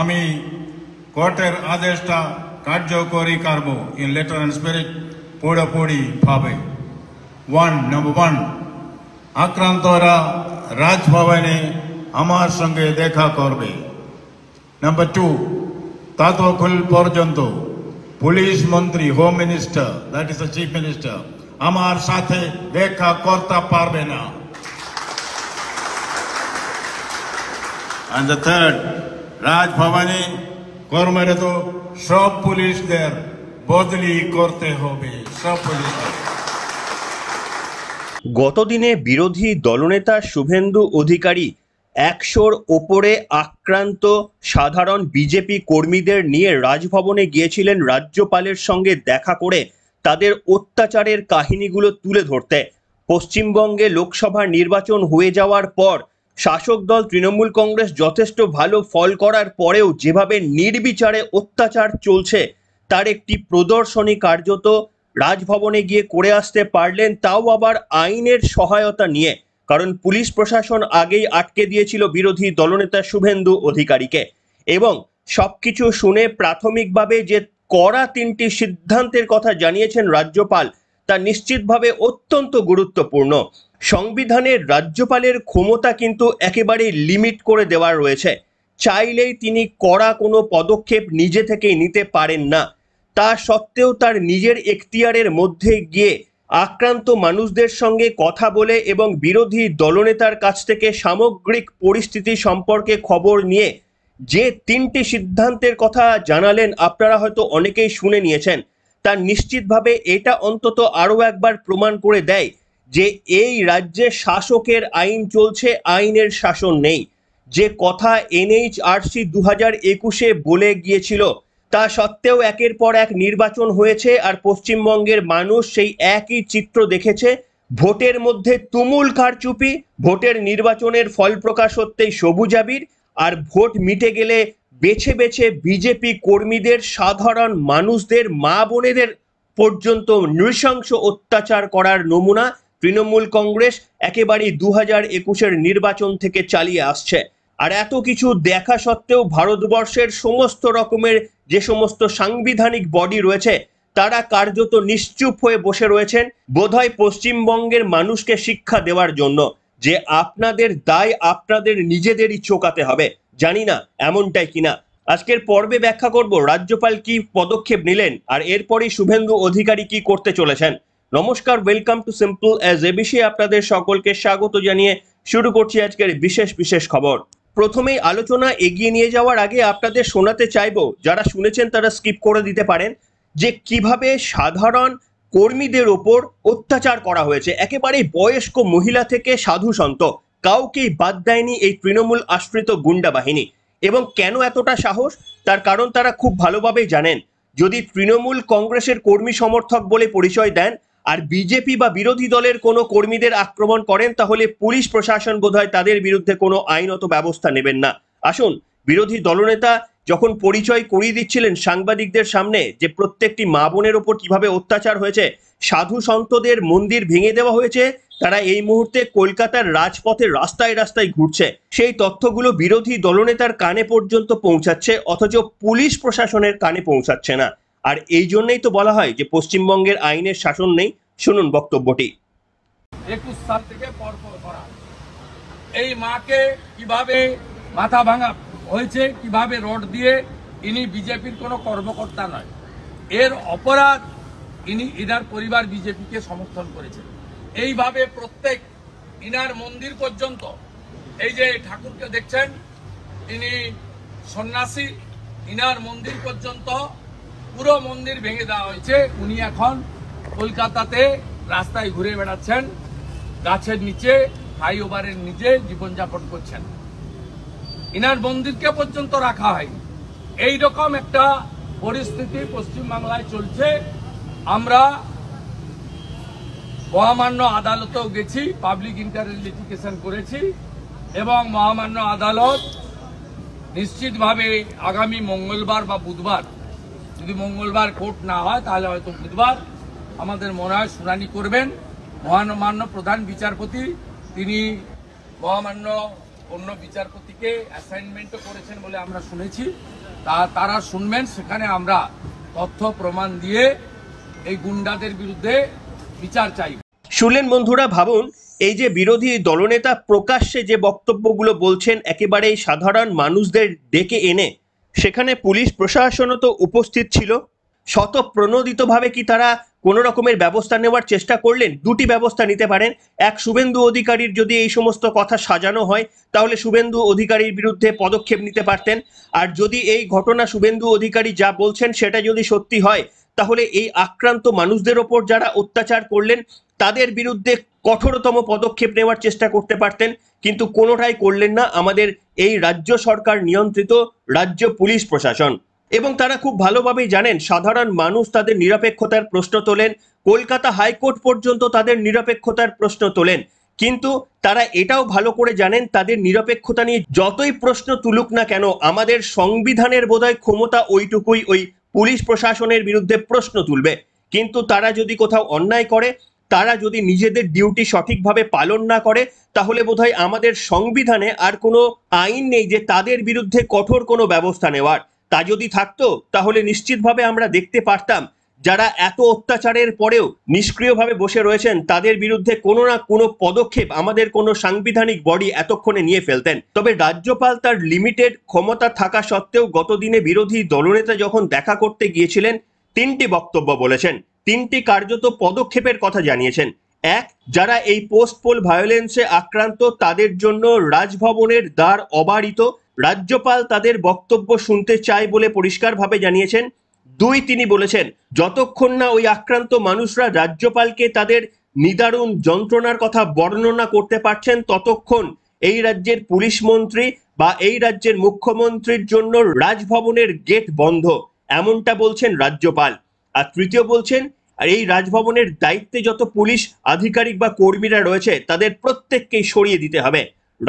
আমি কোর্টের আদেশটা কার্যকরী করব ইন লেটার অ্যান্ড স্পিরিট পুরোপুরিভাবে ওয়ান নম্বর ওয়ান আক্রান্তরা রাজভবনে আমার সঙ্গে দেখা করবে নম্বর টু ততক্ষণ পর্যন্ত পুলিশ মন্ত্রী home minister that is the chief minister আমার সাথে দেখা করতে পারবে না And the third, রাজভবনে কর্মরত সব পুলিশদের বদলি করতে হবে সব পুলিশ গতদিনে বিরোধী দলনেতা শুভেন্দু অধিকারী একশোর ওপরে আক্রান্ত সাধারণ বিজেপি কর্মীদের নিয়ে রাজভবনে গিয়েছিলেন রাজ্যপালের সঙ্গে দেখা করে তাদের অত্যাচারের কাহিনীগুলো তুলে ধরতে পশ্চিমবঙ্গে লোকসভা নির্বাচন হয়ে যাওয়ার পর শাসক দল তৃণমূল কংগ্রেস যথেষ্ট ভালো ফল করার পরেও যেভাবে নির্বিচারে অত্যাচার চলছে তার একটি প্রদর্শনী কার্যত রাজভবনে গিয়ে করে আসতে পারলেন তাও আবার আইনের সহায়তা নিয়ে কারণ পুলিশ প্রশাসন আগেই আটকে দিয়েছিল বিরোধী দলনেতা শুভেন্দু অধিকারীকে এবং সবকিছু শুনে প্রাথমিকভাবে যে করা তিনটি সিদ্ধান্তের কথা জানিয়েছেন রাজ্যপাল তা নিশ্চিতভাবে অত্যন্ত গুরুত্বপূর্ণ সংবিধানের রাজ্যপালের ক্ষমতা কিন্তু একেবারে লিমিট করে দেওয়া রয়েছে চাইলেই তিনি কড়া কোনো পদক্ষেপ নিজে থেকে নিতে পারেন না তা সত্ত্বেও তার নিজের এখতিয়ারের মধ্যে গিয়ে আক্রান্ত মানুষদের সঙ্গে কথা বলে এবং বিরোধী দলনেতার কাছ থেকে সামগ্রিক পরিস্থিতি সম্পর্কে খবর নিয়ে যে তিনটি সিদ্ধান্তের কথা জানালেন আপনারা হয়তো অনেকেই শুনে নিয়েছেন তা নিশ্চিতভাবে এটা অন্তত আরও একবার প্রমাণ করে দেয় যে এই রাজ্যে শাসকের আইন চলছে আইনের শাসন নেই যে কথা এনএইচআরসি দু হাজার একুশে বলে গিয়েছিল তা সত্ত্বেও একের পর এক নির্বাচন হয়েছে আর পশ্চিমবঙ্গের মানুষ সেই একই চিত্র দেখেছে ভোটের মধ্যে তুমুল কারচুপি ভোটের নির্বাচনের ফল প্রকাশ হতেই সবুজ আবির আর ভোট মিটে গেলে বেছে বেছে বিজেপি কর্মীদের সাধারণ মানুষদের মা বোনেদের পর্যন্ত নৃশংস অত্যাচার করার নমুনা তৃণমূল কংগ্রেস একেবারেই দু হাজার একুশের নির্বাচন থেকে চালিয়ে আসছে আর এত কিছু দেখা সত্ত্বেও ভারতবর্ষের সমস্ত রকমের যে সমস্ত সাংবিধানিক বডি রয়েছে তারা কার্যত নিশ্চুপ হয়ে বসে রয়েছেন বোধহয় পশ্চিমবঙ্গের মানুষকে শিক্ষা দেওয়ার জন্য যে আপনাদের দায় আপনাদের নিজেদেরই চোকাতে হবে জানি না এমনটাই কিনা আজকের পর্বে ব্যাখ্যা করব রাজ্যপাল কি পদক্ষেপ নিলেন আর এরপরই শুভেন্দু অধিকারী কি করতে চলেছেন নমস্কার ওয়েলকাম টু সিম্পল অ্যাজ এ বিষয়ে আপনাদের সকলকে স্বাগত জানিয়ে শুরু করছি আজকের বিশেষ বিশেষ খবর প্রথমেই আলোচনা এগিয়ে নিয়ে যাওয়ার আগে আপনাদের শোনাতে চাইব যারা শুনেছেন তারা স্কিপ করে দিতে পারেন যে কিভাবে সাধারণ কর্মীদের ওপর অত্যাচার করা হয়েছে একেবারে বয়স্ক মহিলা থেকে সাধু সন্ত কাউকেই বাদ দেয়নি এই তৃণমূল আশ্রিত গুন্ডা বাহিনী এবং কেন এতটা সাহস তার কারণ তারা খুব ভালোভাবেই জানেন যদি তৃণমূল কংগ্রেসের কর্মী সমর্থক বলে পরিচয় দেন আর বিজেপি বা বিরোধী দলের কোনো কর্মীদের আক্রমণ করেন তাহলে পুলিশ প্রশাসন বোধহয় তাদের বিরুদ্ধে কোনো আইনত ব্যবস্থা নেবেন না আসুন বিরোধী দলনেতা যখন পরিচয় করিয়ে দিচ্ছিলেন সাংবাদিকদের সামনে যে প্রত্যেকটি মা বোনের ওপর কিভাবে অত্যাচার হয়েছে সাধু সন্তদের মন্দির ভেঙে দেওয়া হয়েছে তারা এই মুহূর্তে কলকাতার রাজপথে রাস্তায় রাস্তায় ঘুরছে সেই তথ্যগুলো বিরোধী দলনেতার কানে পর্যন্ত পৌঁছাচ্ছে অথচ পুলিশ প্রশাসনের কানে পৌঁছাচ্ছে না আর এই জন্যই তো বলা হয় যে পশ্চিমবঙ্গের আইনের শাসন নেই শুনুন বক্তব্যটি একুশ থেকে করা এই মাকে কিভাবে মাথা ভাঙা হয়েছে কিভাবে রড দিয়ে ইনি বিজেপির কোনো কর্মকর্তা নয় এর অপরাধ ইনি ইনার পরিবার বিজেপিকে সমর্থন করেছে এইভাবে প্রত্যেক ইনার মন্দির পর্যন্ত এই যে ঠাকুরকে দেখছেন ইনি সন্ন্যাসী ইনার মন্দির পর্যন্ত পুরো মন্দির ভেঙে দেওয়া হয়েছে উনি এখন কলকাতাতে রাস্তায় ঘুরে বেড়াচ্ছেন গাছের নিচে ফ্লাইওভারের নিচে জীবনযাপন করছেন ইনার মন্দিরকে পর্যন্ত রাখা হয়নি রকম একটা পরিস্থিতি পশ্চিমবাংলায় চলছে আমরা মহামান্য আদালতেও গেছি পাবলিক ইন্টারেস্ট লিটিগেশন করেছি এবং মহামান্য আদালত নিশ্চিতভাবে আগামী মঙ্গলবার বা বুধবার যদি মঙ্গলবার কোর্ট না হয় তাহলে হয়তো বুধবার আমাদের মনে হয় শুনানি করবেন মহানমান্য প্রধান বিচারপতি তিনি মহামান্য অন্য বিচারপতিকে অ্যাসাইনমেন্টও করেছেন বলে আমরা শুনেছি তা তারা শুনবেন সেখানে আমরা তথ্য প্রমাণ দিয়ে এই গুন্ডাদের বিরুদ্ধে বিচার চাই শুনলেন বন্ধুরা ভাবুন এই যে বিরোধী দলনেতা প্রকাশ্যে যে বক্তব্যগুলো বলছেন একেবারেই সাধারণ মানুষদের ডেকে এনে সেখানে পুলিশ প্রশাসনও তো উপস্থিত ছিল শতপ্রণোদিতভাবে কি তারা কোনো রকমের ব্যবস্থা নেওয়ার চেষ্টা করলেন দুটি ব্যবস্থা নিতে পারেন এক শুভেন্দু অধিকারীর যদি এই সমস্ত কথা সাজানো হয় তাহলে শুভেন্দু অধিকারীর বিরুদ্ধে পদক্ষেপ নিতে পারতেন আর যদি এই ঘটনা শুভেন্দু অধিকারী যা বলছেন সেটা যদি সত্যি হয় তাহলে এই আক্রান্ত মানুষদের ওপর যারা অত্যাচার করলেন তাদের বিরুদ্ধে কঠোরতম পদক্ষেপ নেওয়ার চেষ্টা করতে পারতেন কিন্তু কোনোটাই করলেন না আমাদের এই রাজ্য সরকার নিয়ন্ত্রিত রাজ্য পুলিশ প্রশাসন এবং তারা খুব ভালোভাবেই জানেন সাধারণ মানুষ তাদের নিরপেক্ষতার প্রশ্ন তোলেন কলকাতা হাইকোর্ট পর্যন্ত তাদের নিরপেক্ষতার প্রশ্ন তোলেন কিন্তু তারা এটাও ভালো করে জানেন তাদের নিরপেক্ষতা নিয়ে যতই প্রশ্ন তুলুক না কেন আমাদের সংবিধানের বোধহয় ক্ষমতা ওইটুকুই ওই পুলিশ প্রশাসনের বিরুদ্ধে প্রশ্ন তুলবে কিন্তু তারা যদি কোথাও অন্যায় করে তারা যদি নিজেদের ডিউটি সঠিকভাবে পালন না করে তাহলে বোধহয় আমাদের সংবিধানে আর কোনো আইন নেই যে তাদের বিরুদ্ধে কঠোর কোনো ব্যবস্থা নেওয়ার তা যদি থাকতো তাহলে নিশ্চিতভাবে আমরা দেখতে পারতাম যারা এত অত্যাচারের পরেও নিষ্ক্রিয়ভাবে বসে রয়েছেন তাদের বিরুদ্ধে কোনো না কোনো পদক্ষেপ আমাদের কোনো সাংবিধানিক বডি এতক্ষণে নিয়ে ফেলতেন তবে রাজ্যপাল তার লিমিটেড ক্ষমতা থাকা সত্ত্বেও গতদিনে বিরোধী দলনেতা যখন দেখা করতে গিয়েছিলেন তিনটি বক্তব্য বলেছেন তিনটি কার্যত পদক্ষেপের কথা জানিয়েছেন এক যারা এই পোস্ট পোল ভায়োলেন্সে আক্রান্ত তাদের জন্য রাজভবনের দ্বার অবারিত রাজ্যপাল তাদের বক্তব্য শুনতে চায় বলে পরিষ্কারভাবে জানিয়েছেন দুই তিনি বলেছেন যতক্ষণ না ওই আক্রান্ত মানুষরা রাজ্যপালকে তাদের নিদারুণ যন্ত্রণার কথা বর্ণনা করতে পারছেন ততক্ষণ এই রাজ্যের পুলিশ মন্ত্রী বা এই রাজ্যের মুখ্যমন্ত্রীর জন্য রাজভবনের গেট বন্ধ এমনটা বলছেন রাজ্যপাল আর তৃতীয় বলছেন আর এই রাজভবনের দায়িত্বে যত পুলিশ আধিকারিক বা কর্মীরা রয়েছে তাদের প্রত্যেককেই সরিয়ে দিতে হবে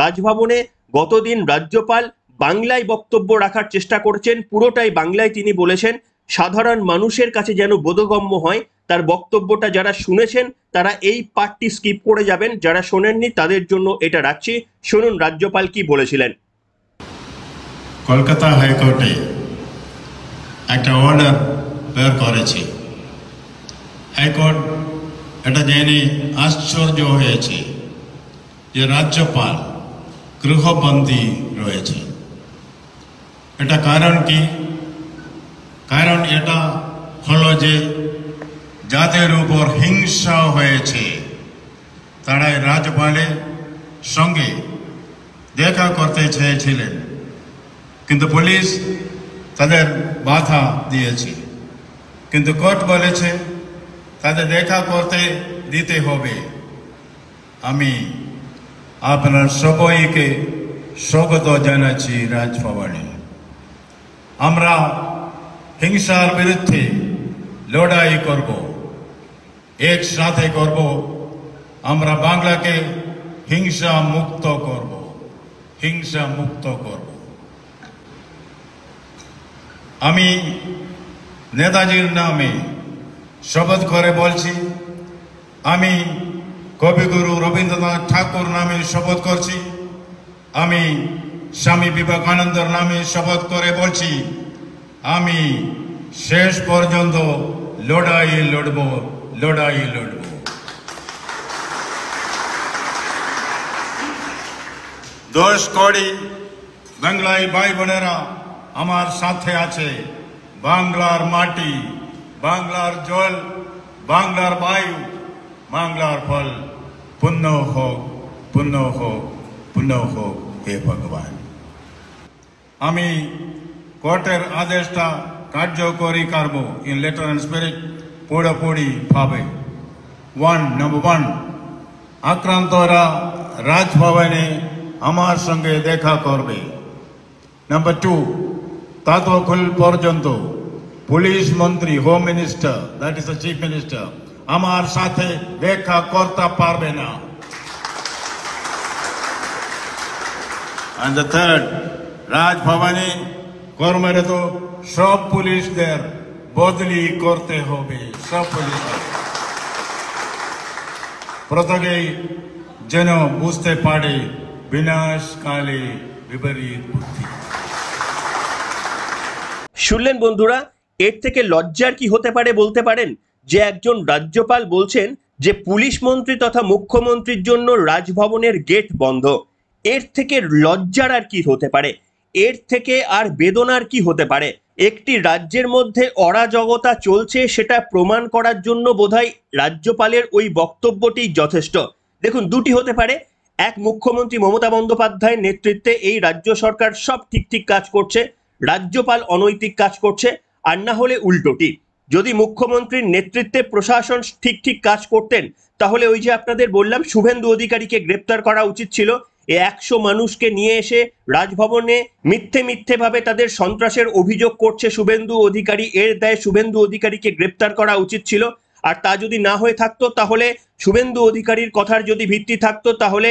রাজভবনে গতদিন রাজ্যপাল বাংলায় বক্তব্য রাখার চেষ্টা করছেন পুরোটাই বাংলায় তিনি বলেছেন সাধারণ মানুষের কাছে যেন বোধগম্য হয় তার বক্তব্যটা যারা শুনেছেন তারা এই পার্টটি স্কিপ করে যাবেন যারা শোনেননি তাদের জন্য এটা রাখছি শুনুন রাজ্যপাল কি বলেছিলেন কলকাতা হাইকোর্টে একটা অর্ডার বের করেছে হাইকোর্ট এটা জেনে আশ্চর্য হয়েছে যে রাজ্যপাল গৃহবন্দী রয়েছে এটা কারণ কি কারণ এটা হলো যে যাদের উপর হিংসা হয়েছে তারা রাজপালের সঙ্গে দেখা করতে চেয়েছিলেন কিন্তু পুলিশ তাদের বাধা দিয়েছে কিন্তু কোর্ট বলেছে তাদের দেখা করতে দিতে হবে আমি আপনার সবাইকে স্বাগত জানাচ্ছি রাজভবনে আমরা হিংসার বিরুদ্ধে লড়াই করব একসাথে করব আমরা বাংলাকে হিংসা মুক্ত করব হিংসা মুক্ত করব আমি নেতাজির নামে শপথ করে বলছি আমি কবিগুরু রবীন্দ্রনাথ ঠাকুর নামে শপথ করছি আমি স্বামী বিবেকানন্দর নামে শপথ করে বলছি আমি শেষ পর্যন্ত লড়াই লড়ব লড়াই লড়ব দশ কড়ি বাংলায় ভাই বোনেরা আমার সাথে আছে बांग्लार माटी बांग्लार जल बांग्लार वायु बांग्लार फल पुण्य हो पुण्य हो पुण्य हो हे भगवान हमी कोटर आदेशा कार्यकारी कार्बो इन लेटर एंड स्पिरिट पोड़ा पोड़ी फावे वन नंबर वन आक्रांत राजभवने हमार संगे देखा करबे नंबर टू तत्वखुल पर्यतं পুলিশ মন্ত্রী home minister that is the chief minister আমার সাথে দেখা করতে পারবে না And the third, Raj Bhavani, কর্মরত সব পুলিশদের বদলি করতে হবে সব পুলিশ প্রত্যেকেই যেন বুঝতে পারে বিনাশকালে বিপরীত বুদ্ধি শুনলেন বন্ধুরা এর থেকে লজ্জার কি হতে পারে বলতে পারেন যে একজন রাজ্যপাল বলছেন যে পুলিশ মন্ত্রী তথা মুখ্যমন্ত্রীর জন্য রাজভবনের গেট বন্ধ এর থেকে লজ্জার আর কি হতে পারে এর থেকে আর বেদনার কি হতে পারে একটি রাজ্যের মধ্যে অরাজকতা চলছে সেটা প্রমাণ করার জন্য বোধহয় রাজ্যপালের ওই বক্তব্যটি যথেষ্ট দেখুন দুটি হতে পারে এক মুখ্যমন্ত্রী মমতা বন্দ্যোপাধ্যায়ের নেতৃত্বে এই রাজ্য সরকার সব ঠিক ঠিক কাজ করছে রাজ্যপাল অনৈতিক কাজ করছে আর না হলে উল্টোটি যদি মুখ্যমন্ত্রীর নেতৃত্বে প্রশাসন ঠিক ঠিক কাজ করতেন তাহলে ওই যে আপনাদের বললাম শুভেন্দু অধিকারীকে গ্রেপ্তার করা উচিত ছিল এ একশো মানুষকে নিয়ে এসে রাজভবনে মিথ্যে মিথ্যেভাবে তাদের সন্ত্রাসের অভিযোগ করছে শুভেন্দু অধিকারী এর দায়ে শুভেন্দু অধিকারীকে গ্রেপ্তার করা উচিত ছিল আর তা যদি না হয়ে থাকতো তাহলে শুভেন্দু অধিকারীর কথার যদি ভিত্তি থাকতো তাহলে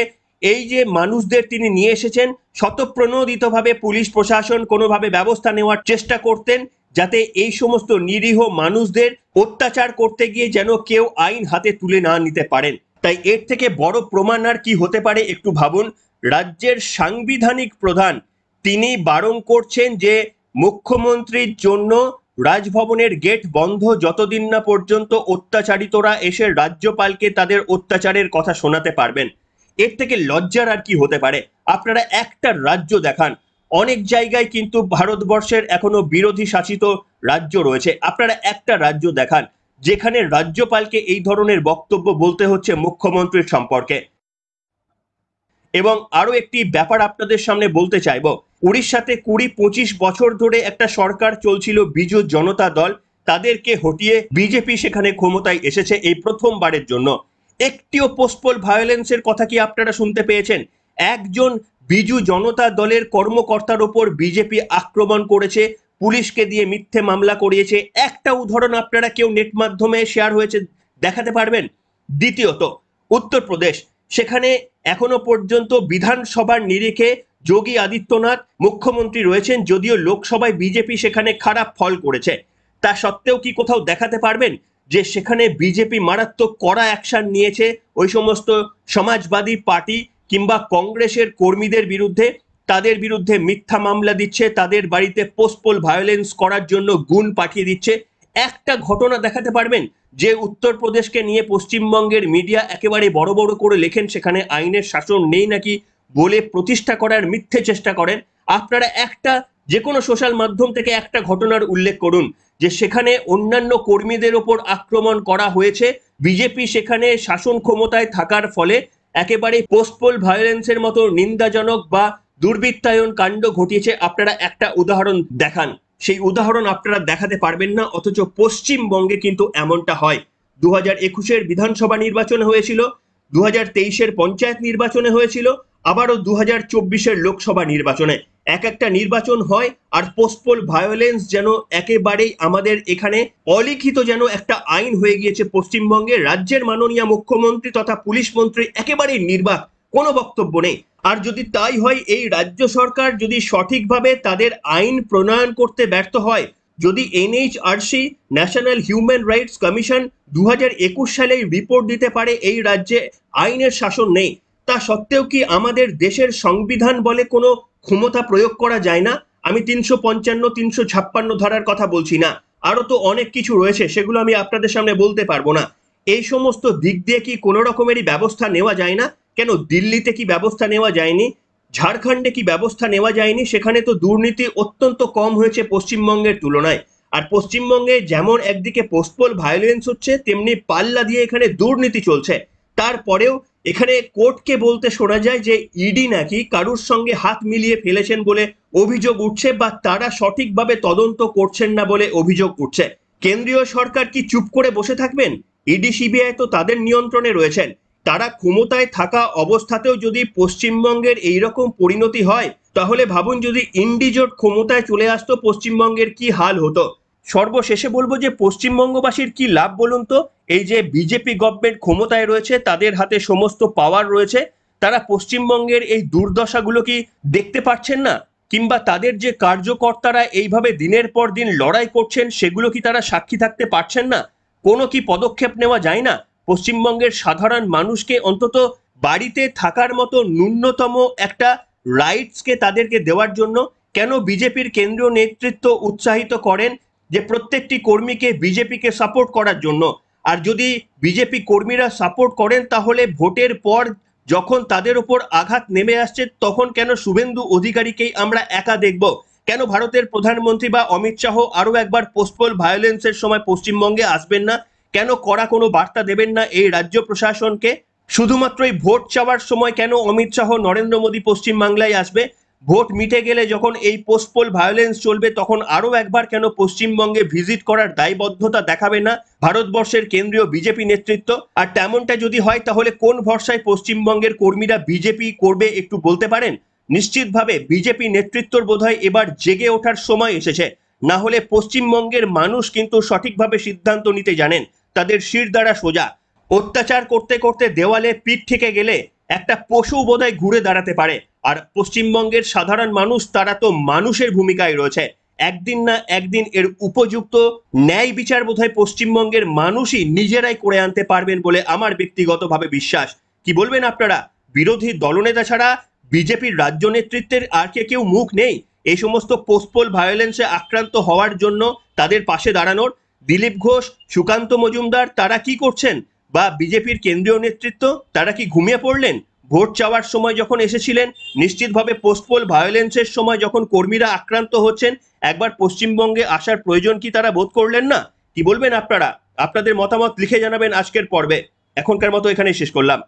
এই যে মানুষদের তিনি নিয়ে এসেছেন স্বতঃপ্রণোদিতভাবে পুলিশ প্রশাসন কোনোভাবে ব্যবস্থা নেওয়ার চেষ্টা করতেন যাতে এই সমস্ত নিরীহ মানুষদের অত্যাচার করতে গিয়ে যেন কেউ আইন হাতে তুলে না নিতে পারেন তাই এর থেকে বড় প্রমাণ আর কি হতে পারে একটু ভাবুন রাজ্যের সাংবিধানিক প্রধান তিনি বারণ করছেন যে মুখ্যমন্ত্রীর জন্য রাজভবনের গেট বন্ধ যতদিন না পর্যন্ত অত্যাচারিতরা এসে রাজ্যপালকে তাদের অত্যাচারের কথা শোনাতে পারবেন এর থেকে লজ্জার আর কি হতে পারে আপনারা একটা রাজ্য দেখান অনেক জায়গায় কিন্তু ভারতবর্ষের এখনো বিরোধী শাসিত রাজ্য রয়েছে আপনারা একটা রাজ্য দেখান যেখানে রাজ্যপালকে এই ধরনের বক্তব্য বলতে হচ্ছে মুখ্যমন্ত্রীর সম্পর্কে এবং আরো একটি ব্যাপার আপনাদের সামনে বলতে চাইব উড়িষ্যাতে কুড়ি পঁচিশ বছর ধরে একটা সরকার চলছিল বিজু জনতা দল তাদেরকে হটিয়ে বিজেপি সেখানে ক্ষমতায় এসেছে এই প্রথমবারের জন্য একটিও পোস্টপোল ভায়োলেন্সের কথা কি আপনারা শুনতে পেয়েছেন একজন বিজু জনতা দলের কর্মকর্তার ওপর বিজেপি আক্রমণ করেছে পুলিশকে দিয়ে মিথ্যে মামলা করিয়েছে একটা উদাহরণ আপনারা কেউ নেট মাধ্যমে শেয়ার হয়েছে দেখাতে পারবেন দ্বিতীয়ত উত্তরপ্রদেশ সেখানে এখনো পর্যন্ত বিধানসভার নিরিখে যোগী আদিত্যনাথ মুখ্যমন্ত্রী রয়েছেন যদিও লোকসভায় বিজেপি সেখানে খারাপ ফল করেছে তা সত্ত্বেও কি কোথাও দেখাতে পারবেন যে সেখানে বিজেপি মারাত্মক কড়া অ্যাকশন নিয়েছে ওই সমস্ত সমাজবাদী পার্টি কিংবা কংগ্রেসের কর্মীদের বিরুদ্ধে তাদের বিরুদ্ধে মিথ্যা মামলা দিচ্ছে তাদের বাড়িতে পোস্টপোল ভায়োলেন্স করার জন্য গুণ পাঠিয়ে দিচ্ছে একটা ঘটনা দেখাতে পারবেন যে উত্তরপ্রদেশকে নিয়ে পশ্চিমবঙ্গের মিডিয়া একেবারে বড় বড় করে লেখেন সেখানে আইনের শাসন নেই নাকি বলে প্রতিষ্ঠা করার মিথ্যে চেষ্টা করেন আপনারা একটা যে কোনো সোশ্যাল মাধ্যম থেকে একটা ঘটনার উল্লেখ করুন যে সেখানে অন্যান্য কর্মীদের ওপর আক্রমণ করা হয়েছে বিজেপি সেখানে শাসন ক্ষমতায় থাকার ফলে একেবারে পোস্টপোল ভায়োলেন্সের মতো নিন্দাজনক বা দুর্বৃত্তায়ন কাণ্ড ঘটিয়েছে আপনারা একটা উদাহরণ দেখান সেই উদাহরণ আপনারা দেখাতে পারবেন না অথচ পশ্চিমবঙ্গে কিন্তু এমনটা হয় দু হাজার একুশের বিধানসভা নির্বাচন হয়েছিল দু হাজার তেইশের পঞ্চায়েত নির্বাচনে হয়েছিল আবারও দু হাজার চব্বিশের লোকসভা নির্বাচনে এক একটা নির্বাচন হয় আর পোস্টপোল ভায়োলেন্স যেন একেবারেই আমাদের এখানে অলিখিত যেন একটা আইন হয়ে গিয়েছে পশ্চিমবঙ্গে রাজ্যের মাননীয় মুখ্যমন্ত্রী তথা পুলিশ মন্ত্রী একেবারেই নির্বাক কোনো বক্তব্য নেই আর যদি তাই হয় এই রাজ্য সরকার যদি সঠিকভাবে তাদের আইন প্রণয়ন করতে ব্যর্থ হয় যদি NHRC national human rights commission দু সালে রিপোর্ট দিতে পারে এই রাজ্যে আইনের শাসন নেই তা সত্ত্বেও কি আমাদের দেশের সংবিধান বলে কোনো ক্ষমতা প্রয়োগ করা যায় না আমি তিনশো পঞ্চান্ন তিনশো ছাপ্পান্ন ধারার কথা বলছি না আরও তো অনেক কিছু রয়েছে সেগুলো আমি আপনাদের সামনে বলতে পারবো না এই সমস্ত দিক দিয়ে কি কোনো রকমেরই ব্যবস্থা নেওয়া যায় না কেন দিল্লিতে কি ব্যবস্থা নেওয়া যায়নি ঝাড়খণ্ডে কি ব্যবস্থা নেওয়া যায়নি সেখানে তো দুর্নীতি অত্যন্ত কম হয়েছে পশ্চিমবঙ্গের তুলনায় আর পশ্চিমবঙ্গে যেমন একদিকে পোস্টপোল ভায়োলেন্স হচ্ছে তেমনি পাল্লা দিয়ে এখানে দুর্নীতি চলছে তারপরেও এখানে কোর্টকে বলতে শোনা যায় যে ইডি নাকি কারুর সঙ্গে হাত মিলিয়ে ফেলেছেন বলে অভিযোগ উঠছে বা তারা সঠিকভাবে তদন্ত করছেন না বলে অভিযোগ উঠছে কেন্দ্রীয় সরকার কি চুপ করে বসে থাকবেন ইডি সিবিআই তো তাদের নিয়ন্ত্রণে রয়েছেন তারা ক্ষমতায় থাকা অবস্থাতেও যদি পশ্চিমবঙ্গের এই রকম পরিণতি হয় তাহলে ভাবুন যদি ইন্ডিজোট ক্ষমতায় চলে আসতো পশ্চিমবঙ্গের কি হাল হতো সর্বশেষে বলবো যে পশ্চিমবঙ্গবাসীর কি লাভ বলুন তো এই যে বিজেপি গভর্নমেন্ট ক্ষমতায় রয়েছে তাদের হাতে সমস্ত পাওয়ার রয়েছে তারা পশ্চিমবঙ্গের এই দুর্দশাগুলো কি দেখতে পাচ্ছেন না কিংবা তাদের যে কার্যকর্তারা এইভাবে দিনের পর দিন লড়াই করছেন সেগুলো কি তারা সাক্ষী থাকতে পারছেন না কোনো কি পদক্ষেপ নেওয়া যায় না পশ্চিমবঙ্গের সাধারণ মানুষকে অন্তত বাড়িতে থাকার মতো ন্যূনতম একটা রাইটসকে তাদেরকে দেওয়ার জন্য কেন বিজেপির কেন্দ্রীয় নেতৃত্ব উৎসাহিত করেন যে প্রত্যেকটি কর্মীকে বিজেপিকে সাপোর্ট করার জন্য আর যদি বিজেপি কর্মীরা সাপোর্ট করেন তাহলে ভোটের পর যখন তাদের ওপর আঘাত নেমে আসছে তখন কেন শুভেন্দু অধিকারীকেই আমরা একা দেখব কেন ভারতের প্রধানমন্ত্রী বা অমিত শাহ আরও একবার পোস্টপোল ভায়োলেন্সের সময় পশ্চিমবঙ্গে আসবেন না কেন করা কোনো বার্তা দেবেন না এই রাজ্য প্রশাসনকে শুধুমাত্র এই ভোট চাওয়ার সময় কেন অমিত শাহ নরেন্দ্র মোদী পশ্চিমবাংলায় আসবে ভোট মিটে গেলে যখন এই পোস্টপোল ভায়োলেন্স চলবে তখন আরও একবার কেন পশ্চিমবঙ্গে ভিজিট করার দায়বদ্ধতা দেখাবে না ভারতবর্ষের কেন্দ্রীয় বিজেপি নেতৃত্ব আর তেমনটা যদি হয় তাহলে কোন ভরসায় পশ্চিমবঙ্গের কর্মীরা বিজেপি করবে একটু বলতে পারেন নিশ্চিতভাবে বিজেপি নেতৃত্বর বোধহয় এবার জেগে ওঠার সময় এসেছে না হলে পশ্চিমবঙ্গের মানুষ কিন্তু সঠিকভাবে সিদ্ধান্ত নিতে জানেন তাদের শির দ্বারা সোজা অত্যাচার করতে করতে দেওয়ালে পিঠ থেকে গেলে একটা পশু বোধহয় ঘুরে দাঁড়াতে পারে আর পশ্চিমবঙ্গের সাধারণ মানুষ তারা তো মানুষের ভূমিকায় রয়েছে একদিন না একদিন এর উপযুক্ত ন্যায় বিচার বোধহয় পশ্চিমবঙ্গের মানুষই নিজেরাই করে আনতে পারবেন বলে আমার ব্যক্তিগতভাবে বিশ্বাস কি বলবেন আপনারা বিরোধী দলনেতা ছাড়া বিজেপির রাজ্য নেতৃত্বের আর কে কেউ মুখ নেই এই সমস্ত পোস্টপোল ভায়োলেন্সে আক্রান্ত হওয়ার জন্য তাদের পাশে দাঁড়ানোর দিলীপ ঘোষ সুকান্ত মজুমদার তারা কি করছেন বা বিজেপির কেন্দ্রীয় নেতৃত্ব তারা কি ঘুমিয়ে পড়লেন ভোট চাওয়ার সময় যখন এসেছিলেন নিশ্চিতভাবে পোস্টপোল ভায়োলেন্সের সময় যখন কর্মীরা আক্রান্ত হচ্ছেন একবার পশ্চিমবঙ্গে আসার প্রয়োজন কি তারা বোধ করলেন না কি বলবেন আপনারা আপনাদের মতামত লিখে জানাবেন আজকের পর্বে এখনকার মতো এখানেই শেষ করলাম